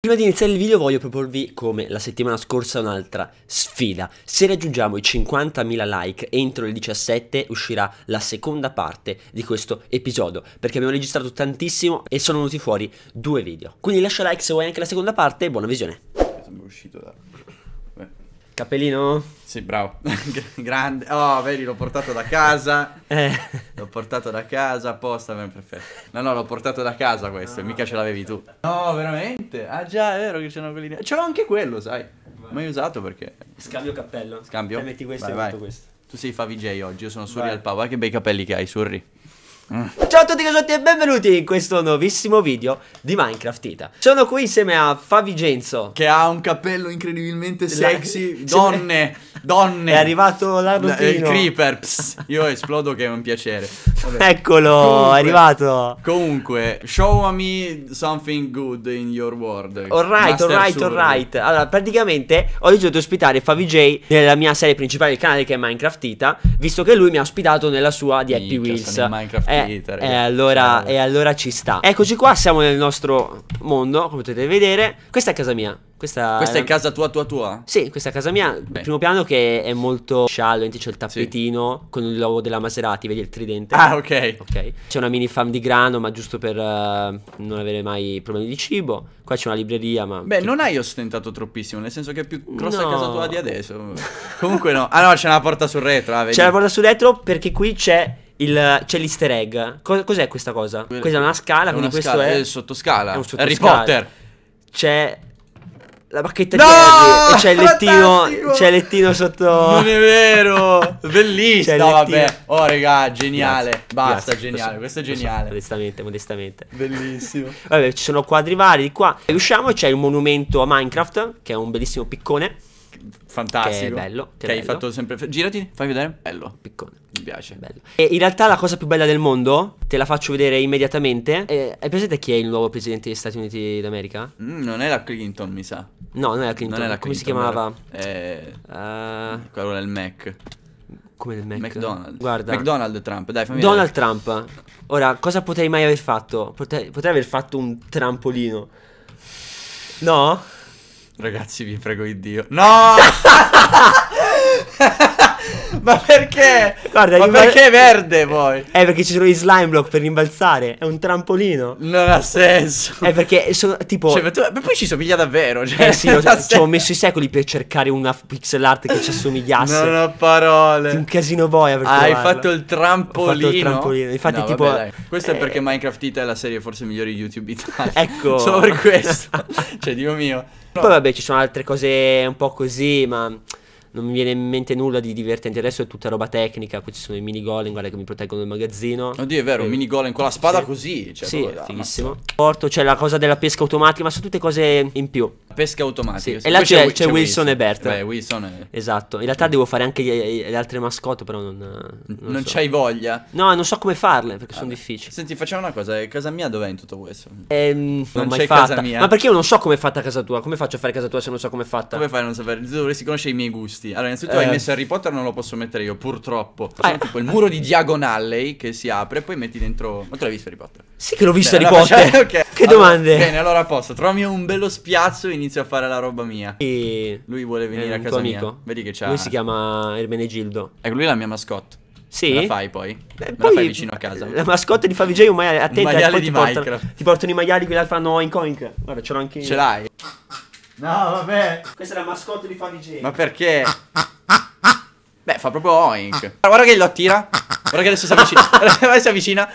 Prima di iniziare il video voglio proporvi, come la settimana scorsa, un'altra sfida. Se raggiungiamo i 50.000 like entro le 17 uscirà la seconda parte di questo episodio, perché abbiamo registrato tantissimo e sono venuti fuori due video. Quindi lascia like se vuoi anche la seconda parte e buona visione. Sono uscito da... Capellino? Sì, bravo. Grande. Oh, vedi, l'ho portato da casa. Eh. L'ho portato da casa apposta, ben perfetto. No, no, l'ho portato da casa questo, no, mica ce l'avevi tu. No, veramente? Ah già, è vero che c'erano quelli lì. C'ho anche quello, sai. Vai. Mai usato perché... Scambio cappello. Scambio. Te metti questo vai, e vai. questo. Tu sei Favij oggi, io sono Surri al Pavo. Guarda che bei capelli che hai, Surri. Ciao a tutti casotti e benvenuti in questo nuovissimo video di Minecraft Ita Sono qui insieme a Favigenzo Che ha un cappello incredibilmente sexy La... Donne Donne. È arrivato l'arrotino. Il eh, creeper. Pss, io esplodo che è un piacere. Vabbè. Eccolo, comunque, è arrivato. Comunque, show me something good in your world. Alright, alright, alright. Allora, praticamente ho deciso di ospitare Favij nella mia serie principale del canale che è Minecraft Ita, visto che lui mi ha ospitato nella sua di Happy Minchia, Wheels. Minecraft eh, Ita, eh, allora, e allora ci sta. Eccoci qua, siamo nel nostro mondo, come potete vedere. Questa è casa mia. Questa, questa, è casa tua, tua, tua? Sì, questa è casa mia. Beh. Primo piano che è molto shallow, c'è il tappetino sì. con il logo della Maserati, vedi il tridente. Ah, ok. okay. C'è una mini farm di grano, ma giusto per uh, non avere mai problemi di cibo. Qua c'è una libreria, ma... Beh, che... non hai ostentato troppissimo, nel senso che è più grossa no. casa tua di adesso. Comunque no. Ah no, c'è una porta sul retro, ah, C'è una porta sul retro perché qui c'è il, c'è l'easter egg. cos'è questa cosa? Questa è una scala, è quindi una questo scala, è... è sottoscala. È un sottoscala. Harry Potter. C'è la bacchetta no! di Harry e c'è il lettino c'è il lettino sotto non è vero bellissimo no, vabbè oh regà geniale Grazie. basta Grazie. geniale so, questo è geniale so, modestamente modestamente bellissimo vabbè ci sono quadri vari di qua e usciamo e c'è il monumento a Minecraft che è un bellissimo piccone fantastico. Che è bello. Che, che hai bello. fatto sempre. Girati, fammi vedere. Bello. Piccone. Mi piace. Bello. E in realtà la cosa più bella del mondo, te la faccio vedere immediatamente. hai presente chi è il nuovo presidente degli Stati Uniti d'America? Mm, non è la Clinton, mi sa. No, non è la Clinton. Non è la Clinton Come si chiamava? Eh, uh... Quello del Mac. Come il Mac? McDonald's. Guarda. McDonald Trump, dai, fammi Donald vedere. Trump. Ora, cosa potrei mai aver fatto? Potrei, potrei aver fatto un trampolino. No? Ragazzi, vi prego di Dio. No! Ma perché? Guarda, Ma rimba... perché è verde poi? È perché ci sono gli slime block per rimbalzare. È un trampolino. Non ha senso. È perché sono tipo. Cioè, ma, tu... ma poi ci somiglia davvero. Cioè, eh sì, lo, ci ho messo i secoli per cercare una pixel art che ci assomigliasse. non ho parole. Un casino boia. Per ah, hai fatto il trampolino. Ho fatto il trampolino. Infatti, no, tipo. Vabbè, Questo eh... è perché Minecraft Ita è la serie forse migliore di YouTube Italia. ecco. Solo per questo. cioè, Dio mio. Poi vabbè ci sono altre cose un po' così, ma non mi viene in mente nulla di divertente. Adesso è tutta roba tecnica. Qui ci sono i mini golem, guarda che mi proteggono il magazzino. Oddio, è vero, eh, mini golem con la spada sì. così. Cioè, sì, fighissimo. Porto, c'è cioè, la cosa della pesca automatica, ma sono tutte cose in più pesca automatica. Sì. E là c'è, c'è, c'è Wilson, Wilson, e Bert. Beh, Wilson è... Esatto. In realtà devo fare anche gli, le altre mascotte, però non. Non, non so. c'hai voglia. No, non so come farle perché ah, sono difficili. Senti, facciamo una cosa. Casa mia dov'è in tutto questo? Ehm, non, non c'è fatta. casa mia. Ma perché io non so come è fatta casa tua? Come faccio a fare casa tua se non so come è fatta? Come fai a non sapere? Tu dovresti conoscere i miei gusti. Allora, innanzitutto eh. hai messo Harry Potter, non lo posso mettere io, purtroppo. Eh. Facciamo ah, tipo il muro di Diagon Alley che si apre e poi metti dentro. Ma tu l'hai visto Harry Potter? Sì che l'ho vista Beh, di allora, cioè, okay. Che allora, domande? Bene, allora posso. Trovami un bello spiazzo e inizio a fare la roba mia. E... Lui vuole venire a casa amico. mia. Vedi che c'ha... Lui si chiama Ermenegildo. Ecco, lui è la mia mascotte. Sì. Me la fai poi. Beh, poi la fai vicino a casa. La mascotte di Favij è un maiale. A te, maiale di Minecraft. Portano, ti portano i maiali quelli che fanno oink oink. Guarda, ce l'ho anche io. Ce l'hai? No, vabbè. Questa è la mascotte di Favij. Ma perché? Beh, fa proprio oink. Guarda che lo attira. Guarda che adesso si avvicina. si avvicina.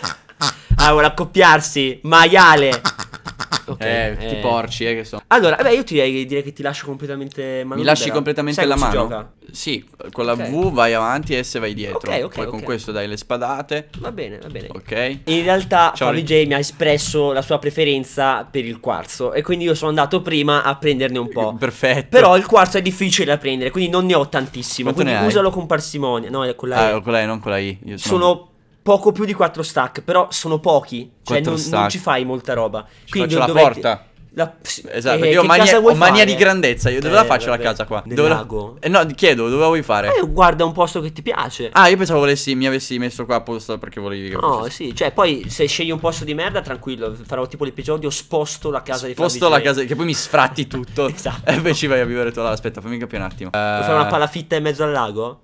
Ah, vuole accoppiarsi. Maiale. Okay, eh, eh. porci, eh, che so. Allora, beh, io ti direi, direi, che ti lascio completamente Mi lasci libera. completamente Sai la mano? Gioca? Sì, con la okay. V vai avanti e S vai dietro. Ok, ok. Poi con questo dai le spadate. Va bene, va bene. Ok. In realtà Ciao, Fabi J mi ha espresso la sua preferenza per il quarzo. E quindi io sono andato prima a prenderne un po'. Perfetto. Però il quarzo è difficile da prendere, quindi non ne ho tantissimo. Quanto quindi usalo hai? con parsimonia. No, con la ah, E. con la E, non con la I. Io sono, sono poco più di 4 stack, però sono pochi, cioè non, non, ci fai molta roba. Ci Quindi faccio la porta. La... Esatto, eh, perché io mania, ho mania, di grandezza. Io dove eh, la faccio vabbè. la casa qua? Nel dove lago? La... Eh, no, chiedo, dove la vuoi fare? Eh, guarda un posto che ti piace. Ah, io pensavo volessi, mi avessi messo qua apposta perché volevi che No, sì, cioè poi se scegli un posto di merda, tranquillo, farò tipo l'episodio sposto la casa sposto di Sposto la casa, che poi mi sfratti tutto. esatto. E poi ci vai a vivere tu là, aspetta, fammi capire un attimo. Vuoi fare una eh, palafitta in mezzo al lago?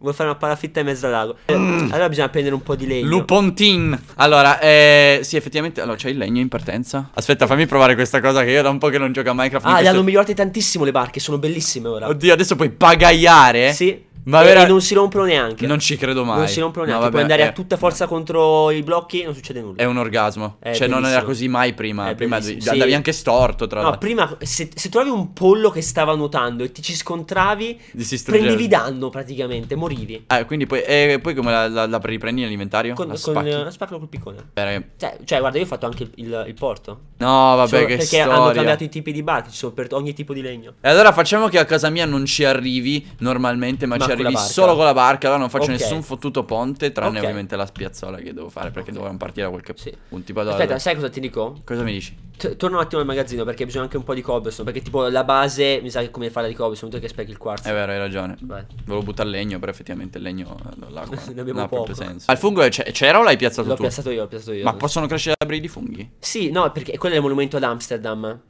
Vuoi fare una parafitta in mezzo al lago? Eh, mm. Allora bisogna prendere un po' di legno. Lupontin. Allora, eh, sì, effettivamente. Allora, c'è il legno in partenza. Aspetta, fammi provare questa cosa che io da un po' che non gioco a Minecraft. Ah, le questo... hanno migliorate tantissimo le barche, sono bellissime ora. Oddio, adesso puoi pagaiare. Sì. Ma vera... non si rompono neanche. Non ci credo mai. Non si rompono neanche. vabbè, Puoi andare è... Eh. a tutta forza contro i blocchi e non succede nulla. È un orgasmo. È cioè, bellissimo. non era così mai prima. È prima di... sì. andavi anche storto. Tra l'altro. no, prima se, se, trovavi un pollo che stava nuotando e ti ci scontravi, prendevi danno praticamente, morivi. Eh, quindi poi, e eh, poi come la, la, la riprendi nell'inventario? Con, la con la spacco col piccone. Beh, cioè, cioè, guarda, io ho fatto anche il, il, il porto. No, vabbè, cioè, che perché storia. Perché hanno cambiato i tipi di barche. Ci sono per ogni tipo di legno. E allora facciamo che a casa mia non ci arrivi normalmente, ma, ma ci arrivi arrivi con solo con la barca, allora non faccio okay. nessun fottuto ponte, tranne okay. ovviamente la spiazzola che devo fare perché okay. dovranno partire da qualche sì. punto. Vado Aspetta, alla... sai cosa ti dico? Cosa mi dici? T torno un attimo al magazzino perché bisogna anche un po' di cobblestone, perché tipo la base mi sa che come fare di cobblestone, tu che specchi il quarzo. È eh vero, hai ragione. Vai. Volevo buttare legno, però effettivamente il legno eh, l'acqua ne abbiamo non poco. senso. Al fungo c'era o l'hai piazzato l'ho tu? L'ho piazzato io, l'ho piazzato io. Ma possono crescere da di funghi? Sì, no, perché quello è il monumento ad Amsterdam.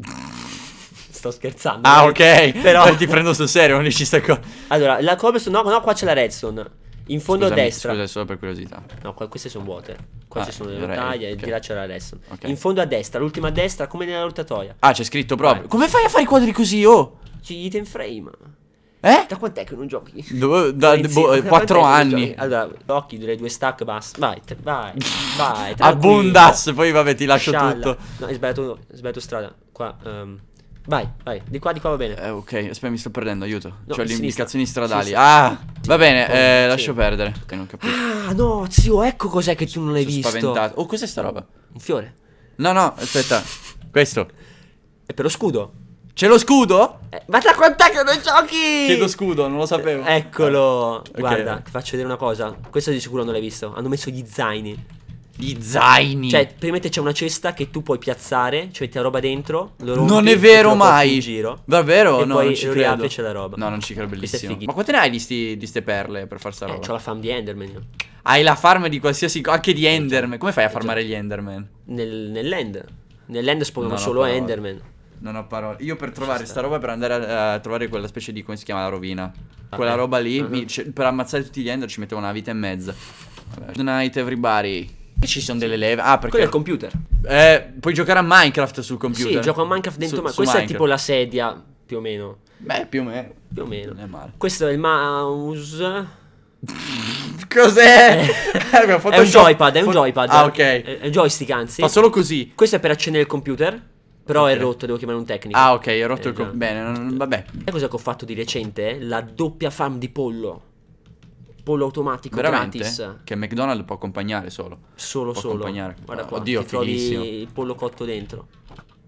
sto scherzando. Ah, ok. Però ti prendo sul serio, non dici sta cosa. Allora, la Cobblestone, no, no, qua c'è la Redstone. In fondo Scusami, a destra. Scusa, solo per curiosità. No, qua, queste sono vuote. Qua ah, ci sono le rotaie e eh, di là c'è la Redstone. Okay. In fondo a destra, l'ultima a destra, come nella rotatoia. Ah, c'è scritto proprio. Vai. Come fai a fare i quadri così, oh? Ci gli item frame. Eh? Da quant'è che non giochi? Do, da, boh, da 4 anni. Allora, occhi delle due stack basta. Vai, te, vai, vai. Abundas, poi vabbè, ti lascio Scialla. tutto. No, hai sbagliato, sbagliato strada. Qua. Um, Vai, vai, di qua, di qua va bene. Eh, ok, aspetta, mi sto perdendo, aiuto. No, C'ho le indicazioni stradali. Sinistra. Ah, sì, va bene, eh, lascio perdere. Ok, non capisco. Ah, no, zio, ecco cos'è che tu non hai sono visto. spaventato. Oh, cos'è sta roba? Un fiore. No, no, aspetta. Questo. È per lo scudo. C'è lo scudo? Eh, ma da quant'è che non giochi? Chiedo scudo, non lo sapevo. eccolo. Eh, okay. Guarda, eh. ti faccio vedere una cosa. Questo di sicuro non l'hai visto. Hanno messo gli zaini. Gli zaini. Cioè, praticamente c'è una cesta che tu puoi piazzare, cioè metti la roba dentro, lo rompi, Non è vero mai. In giro. Davvero? E no, poi non ci credo. c'è la roba. No, non ci credo bellissimo. Ma quante ne hai di, sti, ste perle per far sta eh, roba? Eh, ho la farm di Enderman. Hai la farm di qualsiasi cosa, anche di eh, Enderman. Come fai a eh, farmare gli Enderman? Nel, nell'end. Nell'end spawnano solo parole. Enderman. Non ho parole. Io per trovare sta roba, per andare a, a, trovare quella specie di. come si chiama la rovina? Ah, Quella roba lì, uh -huh. mi, uh-huh. per ammazzare tutti gli Ender ci mettevo una vita e mezza. Vabbè. Good night, everybody. Ci sono delle leve. Ah, perché. Quello è il computer. Eh, puoi giocare a Minecraft sul computer. Sì, gioco a Minecraft dentro. Su, ma su questa Minecraft. è tipo la sedia, più o meno. Beh, più o meno. Più o meno. Non è male. Questo è il mouse. Cos'è? Eh, è un joypad, è un joypad. Ah, ok. È un joystick, anzi. Fa solo così. Questo è per accendere il computer. Però okay. è rotto, devo chiamare un tecnico. Ah, ok, è rotto eh, il esatto. computer. Bene, non, vabbè. E cosa che ho fatto di recente? La doppia farm di pollo pollo automatico Veramente? gratis. Che McDonald's può accompagnare solo. Solo, può solo. Accompagnare. Guarda oh, qua, Oddio, fighissimo. il pollo cotto dentro.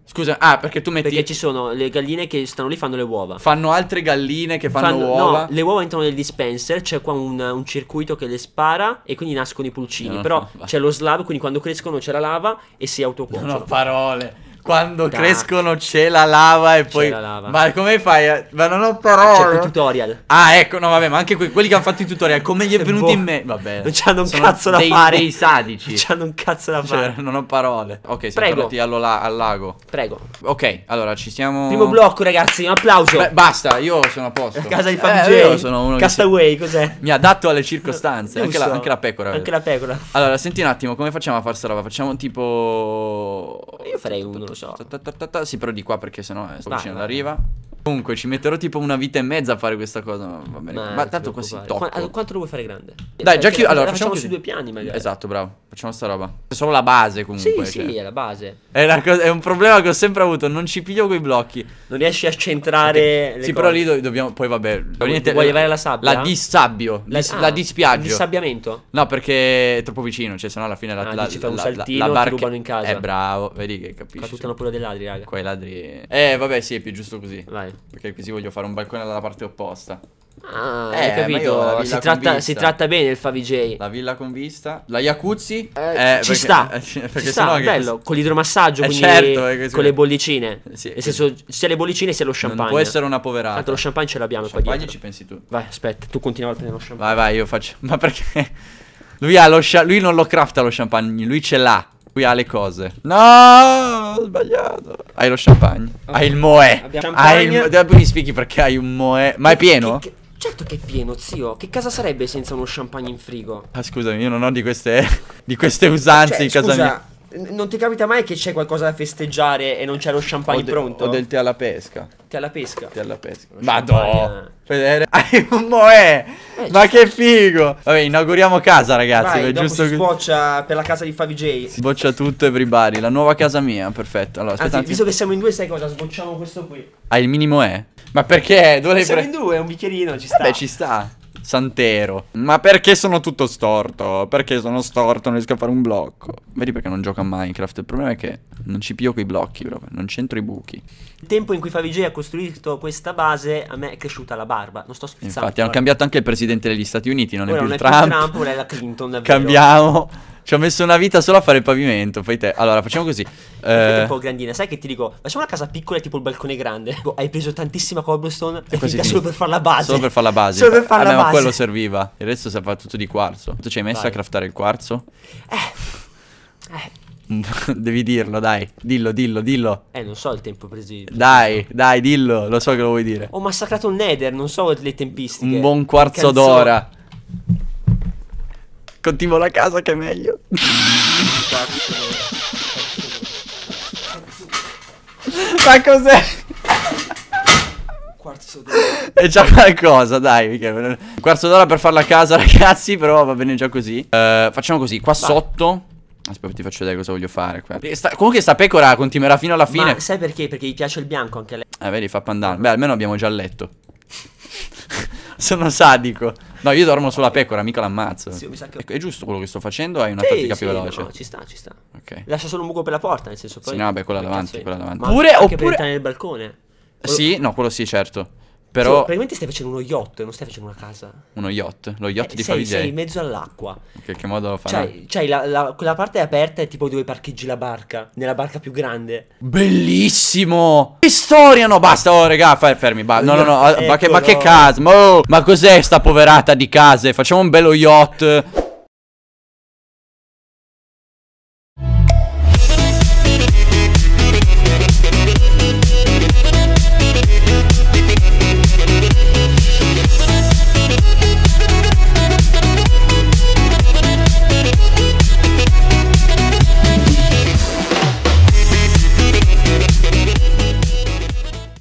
Scusa, ah, perché tu metti. Perché ci sono le galline che stanno lì fanno le uova. Fanno altre galline che fanno, fanno uova. No, le uova entrano nel dispenser. C'è qua un, un, circuito che le spara. E quindi nascono i pulcini. No, Però no, c'è lo slab. Quindi quando crescono c'è la lava e si autocuociono. Non ho parole. Quando Tac. crescono c'è la lava e poi... c'è la Lava. Ma come fai? A... Ma non ho parole. C'è tutorial. Ah, ecco, no, vabbè, ma anche que quelli che hanno fatto i tutorial, come gli è boh. venuto boh. in me? Vabbè. Non c'hanno un Sono cazzo da dei, fare. dei sadici. Non c'hanno un cazzo da cioè, fare. Cioè, non ho parole. Ok, siamo Prego. tornati al lago. Prego. Ok, allora ci siamo... Primo blocco, ragazzi, un applauso. Beh, basta, io sono a posto. A casa di eh, Fabio eh, Io sono uno Castaway, si... cos'è? Mi adatto alle circostanze. Anche, so. la, anche, la, pecora. Anche la pecora. Allora, senti un attimo, come facciamo a far sta roba? Facciamo tipo... Io farei uno lo so. sì, però di qua perché sennò è vicino alla riva. Comunque ci metterò tipo una vita e mezza a fare questa cosa. Ma, va bene. ma, ma tanto così. Qu quanto lo vuoi fare grande? Dai, già chiudo. Allora, facciamo, facciamo su due piani magari. Esatto, bravo. Facciamo sta roba. È solo la base comunque. Sì, cioè. sì, è la base. È, è, un problema che ho sempre avuto. Non ci piglio quei blocchi. Non riesci a centrare. Okay. sì, cose. però lì do dobbiamo. Poi vabbè. Niente, vuoi arrivare alla sabbia? La dissabbio. La, dis ah, la dispiaggio. Il dissabbiamento? No, perché è troppo vicino. Cioè, sennò alla fine la. Ah, la, dici, la, un saltino, la barca... ti rubano in casa. Eh, bravo. Vedi che capisci. Fa tutta una pura dei ladri, raga. Quei ladri. Eh, vabbè, sì, è più giusto così. Vai. Perché così voglio fare un balcone dalla parte opposta. Ah, eh, hai capito. Si tratta, si tratta, bene il Favij. La villa con vista. La Jacuzzi. Eh, eh, ci perché, sta. Eh, perché ci sta, che... bello. Con l'idromassaggio, eh, quindi certo, con le bollicine. Sì, Nel senso, sia le bollicine sia lo champagne. Non può essere una poverata. Tanto lo champagne ce l'abbiamo qua dietro. ci pensi tu. Vai, aspetta, tu continua a prendere lo champagne. Vai, vai, io faccio. Ma perché? Lui, ha lo lui non lo crafta lo champagne, lui ce l'ha. Qui ha le cose. No, ho sbagliato. Hai lo champagne. Okay. Ah. Hai il moè. Hai il moè. Mi spieghi perché hai un Moe. Ma è pieno? Che, che, certo che è pieno, zio. Che casa sarebbe senza uno champagne in frigo? Ah, scusami, io non ho di queste, di queste usanze cioè, in casa scusa. mia. Non ti capita mai che c'è qualcosa da festeggiare e non c'è lo champagne o de- pronto? O del tè alla pesca. Tè alla pesca. Tè alla pesca. Madò. Vedere. Eh. Cioè, moè. Eh, Ma che figo. Vabbè, inauguriamo casa, ragazzi. Vai, dopo giusto si sboccia per la casa di Favi J. Sboccia tutto everybody. La nuova casa mia. Perfetto. Allora, aspetta. Anzi, visto che siamo in due, sai cosa? Sbocciamo questo qui. Hai ah, il minimo è? Ma perché? Dove siamo pre... in due, è un bicchierino, ci sta. Beh, ci sta. Santero. Ma perché sono tutto storto? Perché sono storto, non riesco a fare un blocco. Vedi perché non gioco a Minecraft? Il problema è che non ci pio quei blocchi, proprio. Non c'entro i buchi. Il tempo in cui Favij ha costruito questa base, a me è cresciuta la barba. Non sto scherzando. Infatti, hanno eh. cambiato anche il presidente degli Stati Uniti, non Ora è più non Trump. Non è più Trump, ora è la Clinton, davvero. Cambiamo. Ci ho messo una vita solo a fare il pavimento. Fai te. Allora, facciamo così. Eh... un po' grandina. Sai che ti dico? Facciamo una casa piccola, tipo il balcone grande. Hai preso tantissima cobblestone e finita solo per fare la base. Solo per fare la base. Solo per fare ah, la beh, base. Ma quello serviva. Il resto si fa tutto di quarzo. Tu ci hai messo Vai. a craftare il quarzo? Eh. Eh. Devi dirlo, dai. Dillo, dillo, dillo. Eh, non so il tempo preciso. Dai, dai, dillo. Lo so che lo vuoi dire. Ho massacrato un Nether, non so le tempistiche. Un buon quarzo d'ora. Continuo la casa che è meglio. Ma cos'è? Quarzo d'ora. È già qualcosa, dai. Michele. Quarzo d'ora per farla a casa, ragazzi. Però va bene già così. Uh, facciamo così, qua va. sotto. Aspetta, ti faccio vedere cosa voglio fare. Qua. Sta, comunque, sta pecora continuerà fino alla fine. Ma sai perché? Perché gli piace il bianco anche a lei. Eh, vedi, fa pandano. Beh, almeno abbiamo già letto. Sono sadico. No, io dormo sulla pecora, mica l'ammazzo. Sì, mi sa che... Ecco, è giusto quello che sto facendo? Hai una sì, tattica sì, più veloce? No, ci sta, ci sta. Okay. Lascia solo un buco per la porta, nel senso poi. Sì, no, beh, quella davanti, quella davanti. Ma oppure, anche oppure... per entrare nel balcone. Quello... Sì, no, quello sì, certo. Però... Cioè, praticamente stai facendo uno yacht, non stai facendo una casa. Uno yacht? Lo yacht eh, di sei, Favij. Sei in mezzo all'acqua. In qualche modo lo cioè, fai. Cioè, la, la, quella parte aperta è tipo dove parcheggi la barca. Nella barca più grande. Bellissimo! Che storia! No, basta, oh, regà, fai, fermi. Ba- no, no, no, ecco, ma, che, ma che casa? Oh, ma cos'è sta poverata di case? Facciamo un bello yacht.